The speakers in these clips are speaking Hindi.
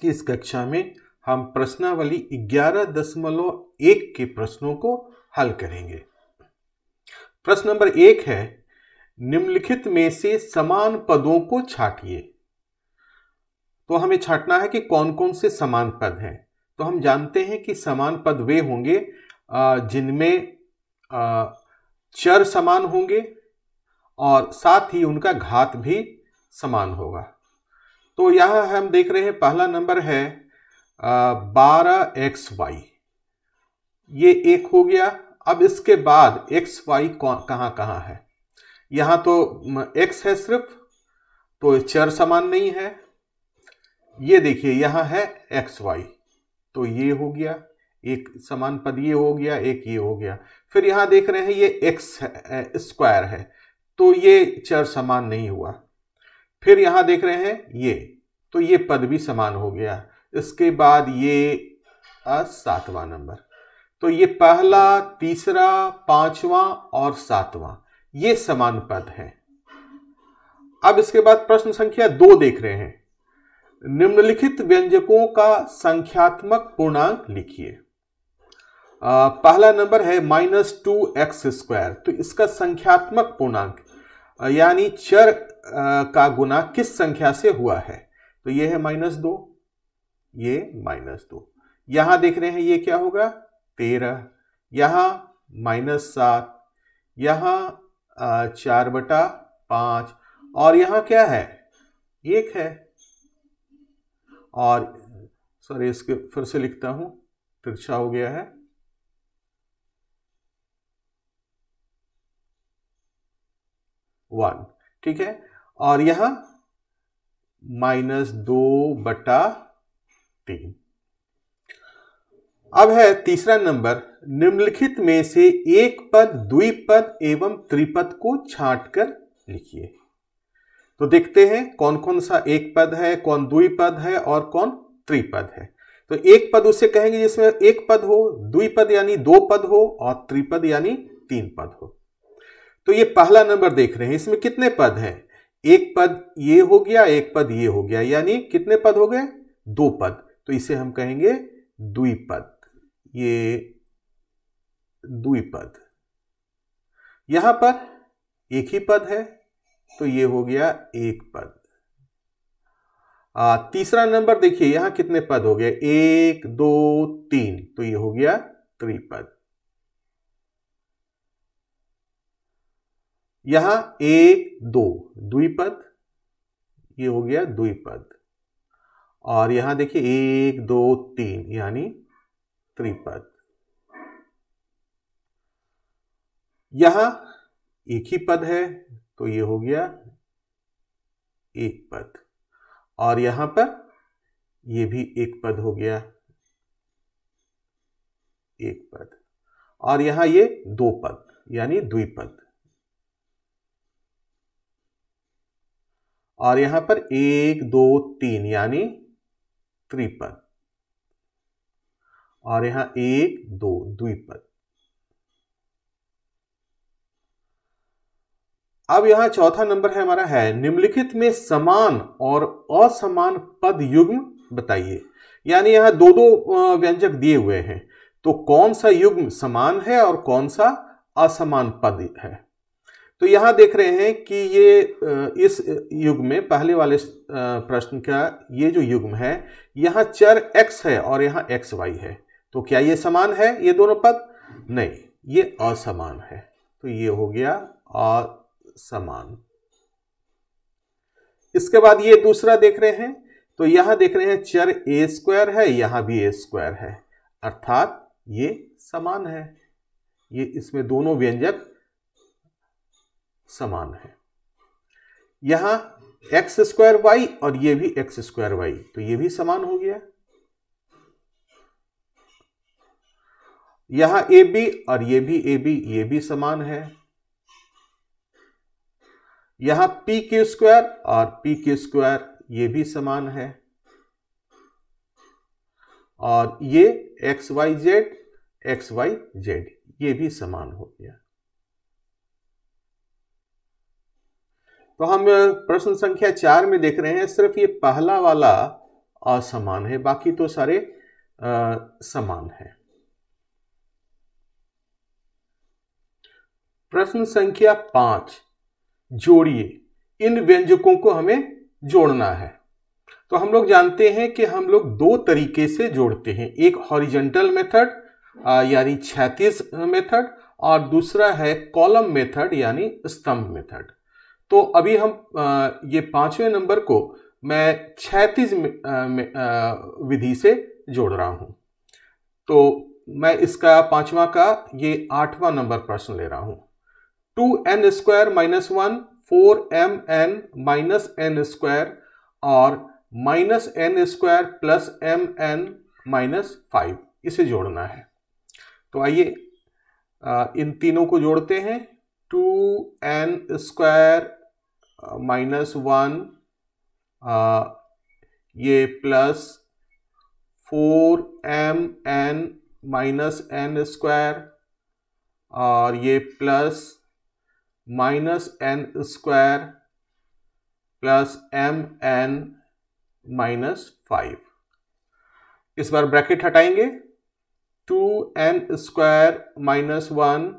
की इस कक्षा में हम प्रश्नावली ग्यारह दशमलव एक के प्रश्नों को हल करेंगे प्रश्न नंबर एक है निम्नलिखित में से समान पदों को छाटिए तो हमें छाटना है कि कौन कौन से समान पद हैं तो हम जानते हैं कि समान पद वे होंगे जिनमें चर समान होंगे और साथ ही उनका घात भी समान होगा तो यहाँ हम देख रहे हैं पहला नंबर है बारह एक्स वाई ये एक हो गया अब इसके बाद एक्स वाई कहाँ कहाँ है यहाँ तो एक्स है सिर्फ तो चर समान नहीं है ये देखिए यहाँ है एक्स वाई तो ये हो गया एक समान पद ये हो गया एक ये हो गया फिर यहां देख रहे हैं ये एक्स स्क्वायर है तो ये चर समान नहीं हुआ फिर यहां देख रहे हैं ये तो ये पद भी समान हो गया इसके बाद ये सातवां नंबर तो ये पहला तीसरा पांचवा और सातवां ये समान पद है अब इसके बाद प्रश्न संख्या दो देख रहे हैं निम्नलिखित व्यंजकों का संख्यात्मक पूर्णांक लिखिए पहला नंबर है माइनस टू एक्स स्क्वायर तो इसका संख्यात्मक पूर्णांक यानी चर का गुना किस संख्या से हुआ है तो ये है माइनस दो ये माइनस दो यहां देख रहे हैं ये क्या होगा तेरह यहां माइनस सात यहां चार बटा पांच और यहां क्या है एक है और सॉरी इसके फिर से लिखता हूं तिरछा हो गया है वन ठीक है और यह माइनस दो बटा तीन अब है तीसरा नंबर निम्नलिखित में से एक पद द्विपद एवं त्रिपद को छांटकर लिखिए तो देखते हैं कौन कौन सा एक पद है कौन द्विपद है और कौन त्रिपद है तो एक पद उसे कहेंगे जिसमें एक पद हो द्विपद यानी दो पद हो और त्रिपद यानी तीन पद हो तो ये पहला नंबर देख रहे हैं इसमें कितने पद हैं एक पद ये हो गया एक पद ये हो गया यानी कितने पद हो गए दो पद तो इसे हम कहेंगे द्विपद ये द्विपद यहां पर एक ही पद है तो ये हो गया एक पद आ, तीसरा नंबर देखिए यहां कितने पद हो गए एक दो तीन तो ये हो गया त्रिपद यहां एक दो द्विपद ये हो गया द्विपद और यहां देखिए एक दो तीन यानी त्रिपद यहां एक ही पद है तो ये हो गया एक पद और यहां पर ये भी एक पद हो गया एक पद और यहां ये दो पद यानी द्विपद और यहां पर एक दो तीन यानी त्रिपद और यहां एक दो द्विपद अब यहां चौथा नंबर है हमारा है निम्नलिखित में समान और असमान पद युग्म बताइए यानी यहां दो दो व्यंजक दिए हुए हैं तो कौन सा युग्म समान है और कौन सा असमान पद है तो यहां देख रहे हैं कि ये इस युग में पहले वाले प्रश्न का ये जो युग्म है यहां चर x है और यहां एक्स वाई है तो क्या ये समान है ये दोनों पद नहीं ये असमान है तो ये हो गया असमान इसके बाद ये दूसरा देख रहे हैं तो यहां देख रहे हैं चर ए स्क्वायर है यहां भी ए स्क्वायर है अर्थात ये समान है ये इसमें दोनों व्यंजक समान है यहां एक्स स्क्वायर वाई और ये भी एक्स स्क्वायर वाई तो ये भी समान हो गया यहां ए बी और ये भी ए बी ये भी समान है यहां पी के स्क्वायर और पी के स्क्वायर ये भी समान है और ये x y z x y z ये भी समान हो गया तो हम प्रश्न संख्या चार में देख रहे हैं सिर्फ ये पहला वाला असमान है बाकी तो सारे आ, समान है प्रश्न संख्या पांच जोड़िए इन व्यंजकों को हमें जोड़ना है तो हम लोग जानते हैं कि हम लोग दो तरीके से जोड़ते हैं एक हॉरिजेंटल मेथड यानी छैतीस मेथड और दूसरा है कॉलम मेथड यानी स्तंभ मेथड तो अभी हम ये पांचवें नंबर को मैं छैतीस विधि से जोड़ रहा हूँ तो मैं इसका पांचवा का ये आठवां नंबर प्रश्न ले रहा हूँ two n square minus one four m n minus n square और minus n square plus m n minus five इसे जोड़ना है तो आइए इन तीनों को जोड़ते हैं two n square uh, minus one uh, ये plus four m n minus n square और ये plus minus n square plus m n minus five इस बार ब्रैकेट हटाएंगे two n square minus one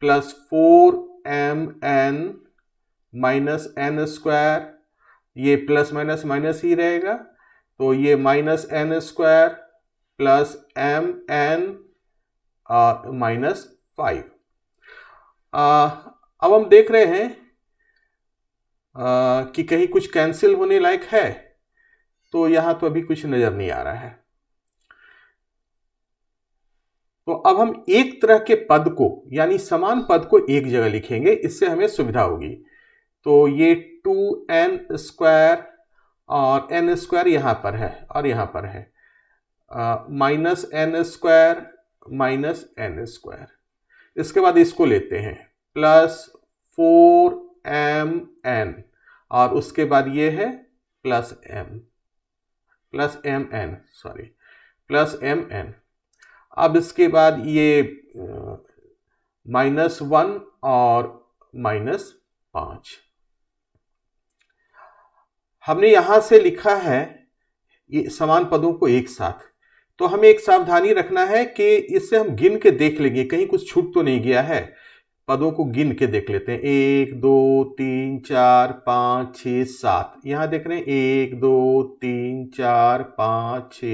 plus four m n minus n square ये प्लस माइनस माइनस ही रहेगा तो ये minus n square plus m n minus five अब हम देख रहे हैं uh, कि कहीं कुछ कैंसिल होने लायक है तो यहाँ तो अभी कुछ नज़र नहीं आ रहा है तो अब हम एक तरह के पद को यानी समान पद को एक जगह लिखेंगे इससे हमें सुविधा होगी तो ये टू एन स्क्वायर और एन स्क्वायर यहाँ पर है और यहाँ पर है minus n square minus n square इसके बाद इसको लेते हैं प्लस फोर एम एन और उसके बाद ये है plus m plus m n sorry plus m n अब इसके बाद ये माइनस वन और माइनस पांच हमने यहां से लिखा है ये समान पदों को एक साथ तो हमें एक सावधानी रखना है कि इससे हम गिन के देख लेंगे कहीं कुछ छूट तो नहीं गया है पदों को गिन के देख लेते हैं एक दो तीन चार पांच छ सात यहां देख रहे हैं एक दो तीन चार पांच छ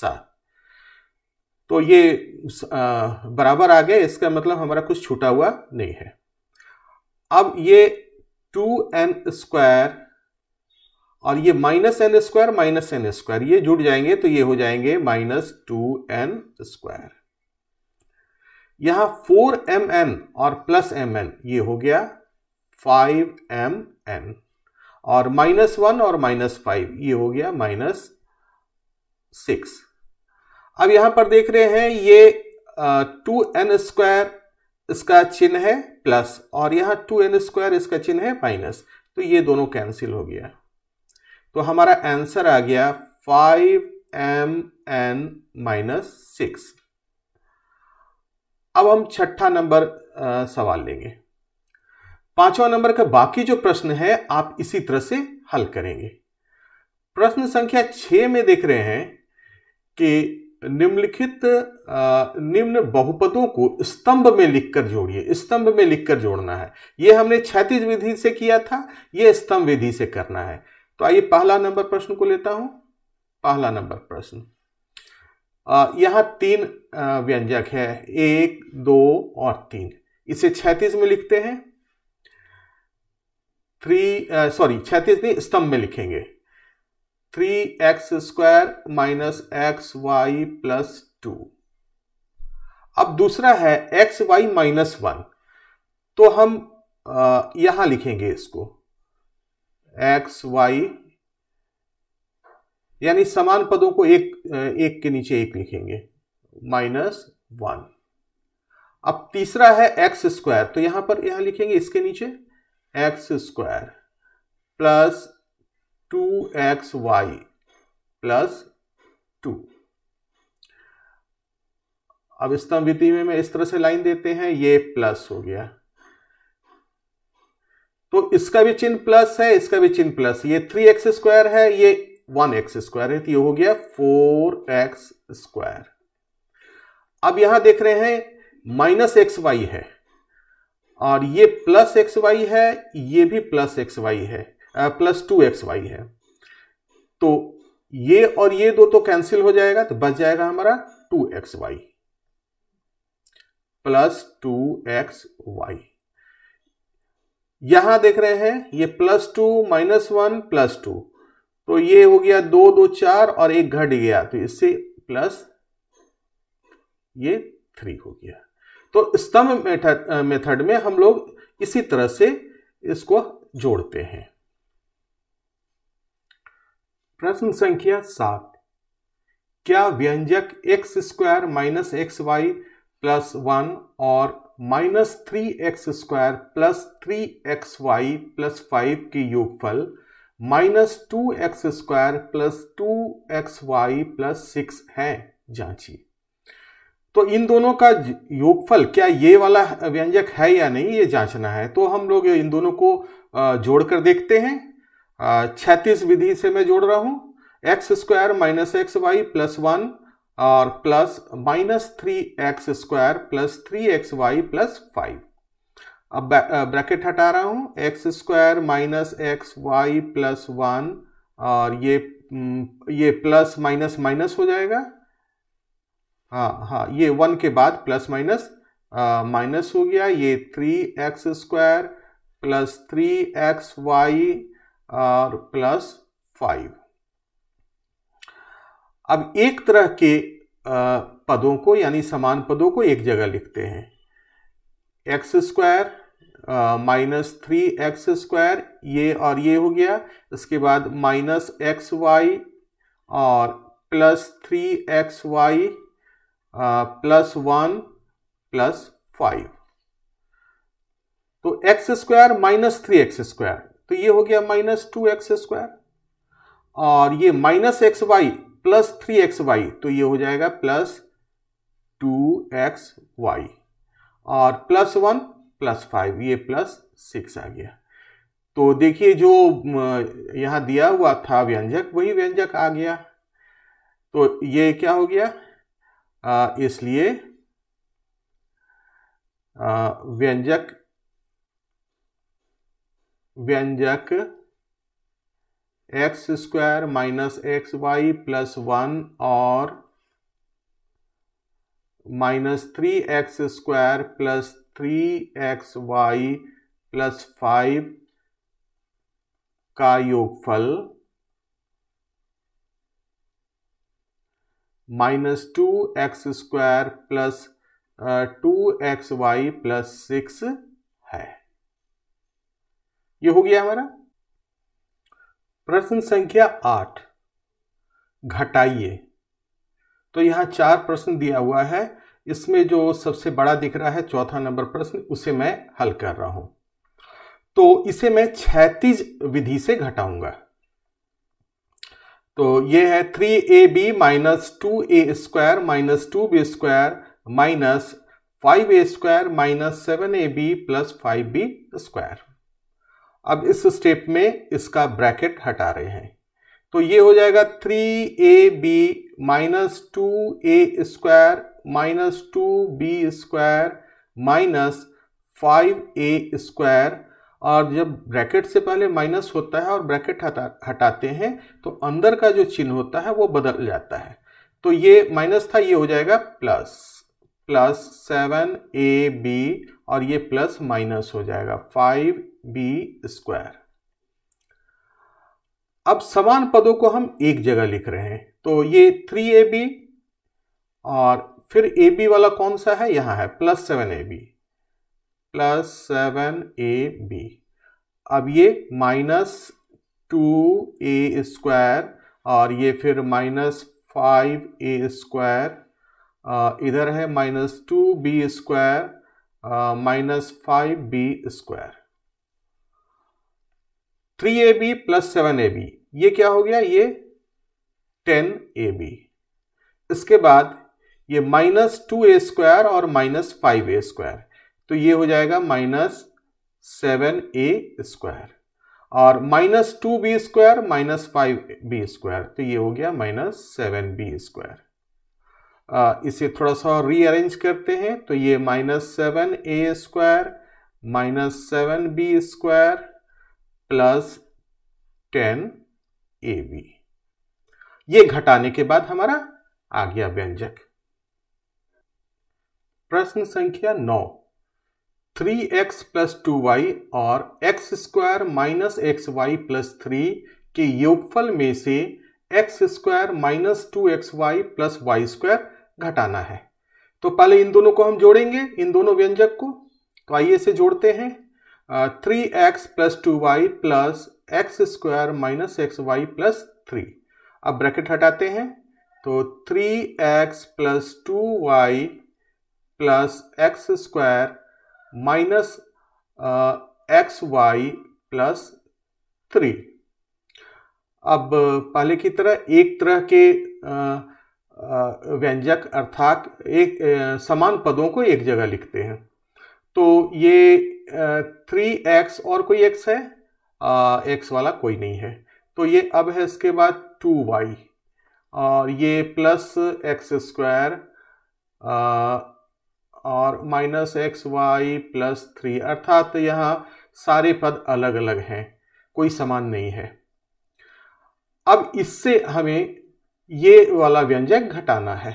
सात तो ये बराबर आ गए इसका मतलब हमारा कुछ छूटा हुआ नहीं है अब ये टू एन स्क्वायर और ये minus n square minus n square ये जुड़ जाएंगे तो ये हो जाएंगे माइनस टू एन स्क्वायर यहां फोर एम एन और प्लस एम एन ये हो गया फाइव एम एन और माइनस वन और माइनस फाइव ये हो गया माइनस सिक्स अब यहां पर देख रहे हैं ये टू एन स्क्वायर इसका चिन्ह है प्लस और यहां टू एन स्क्वायर इसका चिन्ह है माइनस तो ये दोनों कैंसिल हो गया तो हमारा आंसर आ गया five m n minus six अब हम छठा नंबर सवाल लेंगे पांचवा नंबर का बाकी जो प्रश्न है आप इसी तरह से हल करेंगे प्रश्न संख्या छ में देख रहे हैं कि निम्नलिखित निम्न बहुपदों को स्तंभ में लिखकर जोड़िए स्तंभ में लिखकर जोड़ना है ये हमने क्षैतिज विधि से किया था ये स्तंभ विधि से करना है तो आइए पहला नंबर प्रश्न को लेता हूं पहला नंबर प्रश्न यहां तीन व्यंजक है एक दो और तीन इसे छैतीस में लिखते हैं थ्री सॉरी छैतीस नहीं स्तंभ में लिखेंगे three x square minus x y plus two अब दूसरा है एक्स वाई माइनस वन तो हम यहां लिखेंगे इसको एक्स वाई यानी समान पदों को एक एक के नीचे एक लिखेंगे माइनस वन अब तीसरा है एक्स स्क्वायर तो यहां पर यहां लिखेंगे इसके नीचे x square plus two x y plus two अब स्तंभिति में मैं इस तरह से लाइन देते हैं ये प्लस हो गया तो इसका भी चिन्ह प्लस है इसका भी चिन्ह प्लस ये थ्री एक्स स्क्वायर है ये वन एक्स स्क्वायर है तो ये हो गया फोर एक्स स्क्वायर अब यहां देख रहे हैं माइनस एक्स वाई है और ये प्लस एक्स वाई है ये भी प्लस एक्स वाई है प्लस टू एक्स वाई है तो ये और ये दो तो कैंसिल हो जाएगा तो बच जाएगा हमारा two x y plus two x y यहां देख रहे हैं ये plus two minus one plus two तो ये हो गया दो दो चार और एक घट गया तो इससे प्लस ये थ्री हो गया तो स्तंभ मेथड में हम लोग इसी तरह से इसको जोड़ते हैं प्रश्न संख्या सात क्या व्यंजक x square minus x y plus one और minus three x square plus three x y plus five की योगफल minus two x square plus two x y plus six है जांचिए तो इन दोनों का योगफल क्या ये वाला व्यंजक है या नहीं ये जांचना है तो हम लोग इन दोनों को जोड़कर देखते हैं छैतीस विधि से मैं जोड़ रहा हूं x square minus x y plus one और plus minus three x square plus three x y plus five अब ब्रैकेट हटा रहा हूं x square minus x y plus one और ये ये प्लस माइनस माइनस हो जाएगा हाँ हाँ ये वन के बाद प्लस माइनस माइनस हो गया ये three x square plus three x y और प्लस फाइव अब एक तरह के पदों को यानी समान पदों को एक जगह लिखते हैं x square minus three x square ये और ये हो गया इसके बाद माइनस एक्स वाई और plus three x y plus one plus five तो x square minus three x square तो ये हो गया माइनस टू एक्स स्क्वायर और ये minus x y plus three x y तो ये हो जाएगा प्लस टू एक्स वाई और प्लस वन प्लस फाइव ये प्लस सिक्स आ गया तो देखिए जो यहां दिया हुआ था व्यंजक वही व्यंजक आ गया तो ये क्या हो गया इसलिए व्यंजक व्यंजक x square minus x y plus one और minus three x square plus three x y plus five का योगफल minus two x square plus two x y plus six है ये हो गया हमारा प्रश्न संख्या आठ घटाइए तो यहां चार प्रश्न दिया हुआ है इसमें जो सबसे बड़ा दिख रहा है चौथा नंबर प्रश्न उसे मैं हल कर रहा हूं तो इसे मैं छैतीज विधि से घटाऊंगा तो ये है three a b minus two a square minus two b square minus five a square minus seven a b plus five b square अब इस स्टेप में इसका ब्रैकेट हटा रहे हैं तो ये हो जाएगा three a b minus two a square minus two b square minus five a square और जब ब्रैकेट से पहले माइनस होता है और ब्रैकेट हटा हटाते हैं तो अंदर का जो चिन्ह होता है वो बदल जाता है तो ये माइनस था ये हो जाएगा plus plus seven a b और ये प्लस माइनस हो जाएगा फाइव बी स्क्वायर अब समान पदों को हम एक जगह लिख रहे हैं तो ये थ्री ए बी और फिर ए बी वाला कौन सा है यहां है plus seven a b plus seven a b अब ये माइनस टू ए स्क्वायर और ये फिर माइनस फाइव ए स्क्वायर इधर है minus two b square minus five b square three a b plus seven a b ये क्या हो गया ये टेन ए बी इसके बाद ये माइनस टू ए स्क्वायर और माइनस फाइव ए स्क्वायर तो ये हो जाएगा माइनस सेवन ए स्क्वायर और minus two b square minus five b square तो ये हो गया माइनस सेवन बी स्क्वायर इसे थोड़ा सा रीअरेंज करते हैं तो ये minus seven a square minus seven b square plus ten a b ये घटाने के बाद हमारा आ गया व्यंजक प्रश्न संख्या नौ three x plus two y और x square minus x y plus three के योगफल में से x square minus two x y plus y square घटाना है तो पहले इन दोनों को हम जोड़ेंगे इन दोनों व्यंजक को तो आइए इसे जोड़ते हैं three x plus two y plus x square minus x y plus three अब ब्रैकेट हटाते हैं तो three x plus two y plus x square minus x y plus three अब पहले की तरह एक तरह के आ, व्यंजक अर्थात एक समान पदों को एक जगह लिखते हैं तो ये थ्री एक्स और कोई एक्स है एक्स वाला कोई नहीं है तो ये अब है इसके बाद टू वाई और ये प्लस एक्स स्क्वायर और minus x y plus three अर्थात यहाँ सारे पद अलग अलग हैं कोई समान नहीं है अब इससे हमें ये वाला व्यंजक घटाना है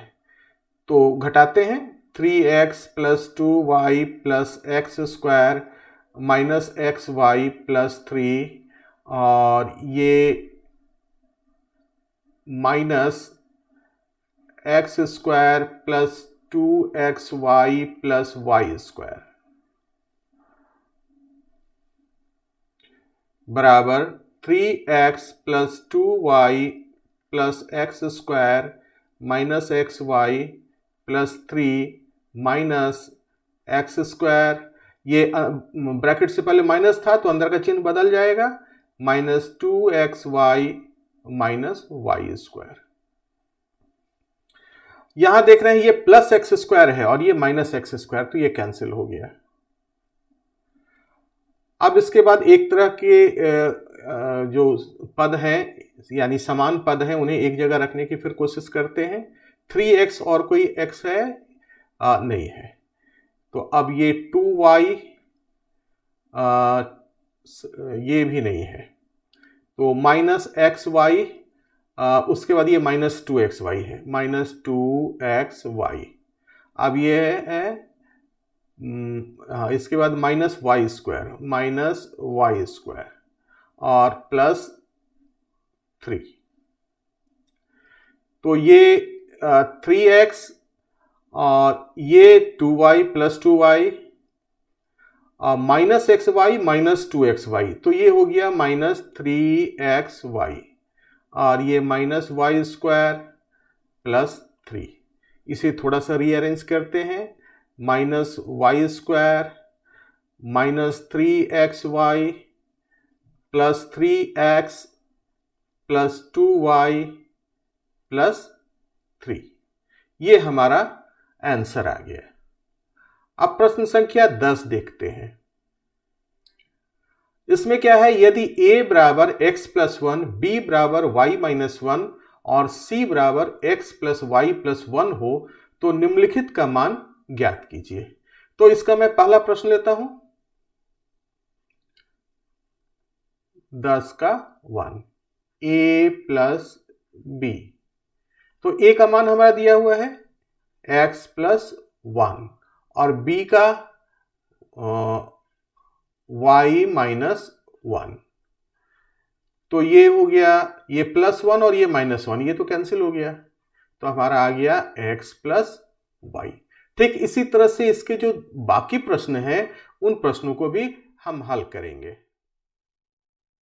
तो घटाते हैं three x plus two y plus x square minus x y plus three और ये minus x square plus two x y plus y square बराबर three x plus two y plus x square minus x y plus three minus x square ये ब्रैकेट से पहले माइनस था तो अंदर का चिन्ह बदल जाएगा minus two x y minus y square यहां देख रहे हैं ये प्लस एक्स स्क्वायर है और ये माइनस एक्स स्क्वायर तो ये कैंसिल हो गया अब इसके बाद एक तरह के जो पद हैं यानी समान पद हैं उन्हें एक जगह रखने की फिर कोशिश करते हैं थ्री एक्स और कोई एक्स है आ, नहीं है तो अब ये टू वाई ये भी नहीं है तो माइनस एक्स वाई उसके बाद ये माइनस टू एक्स वाई है माइनस टू एक्स वाई अब ये है हाँ, इसके बाद minus y square minus y square और प्लस थ्री तो ये थ्री एक्स और ये two y plus two y minus x y minus two x y तो ये हो गया माइनस थ्री एक्स वाई और ये minus y square plus three इसे थोड़ा सा रीअरेंज करते हैं minus y square minus three x y plus three x plus two y plus three ये हमारा आंसर आ गया अब प्रश्न संख्या दस देखते हैं इसमें क्या है यदि a बराबर एक्स प्लस वन बी बराबर वाई माइनस वन और c बराबर x plus y plus one हो तो निम्नलिखित का मान ज्ञात कीजिए तो इसका मैं पहला प्रश्न लेता हूं दस का वन ए प्लस बी तो ए का मान हमारा दिया हुआ है एक्स प्लस वन और बी का वाई माइनस वन तो ये हो गया ये प्लस वन और ये माइनस वन ये तो कैंसिल हो गया तो हमारा आ गया एक्स प्लस वाई ठीक इसी तरह से इसके जो बाकी प्रश्न हैं उन प्रश्नों को भी हम हल करेंगे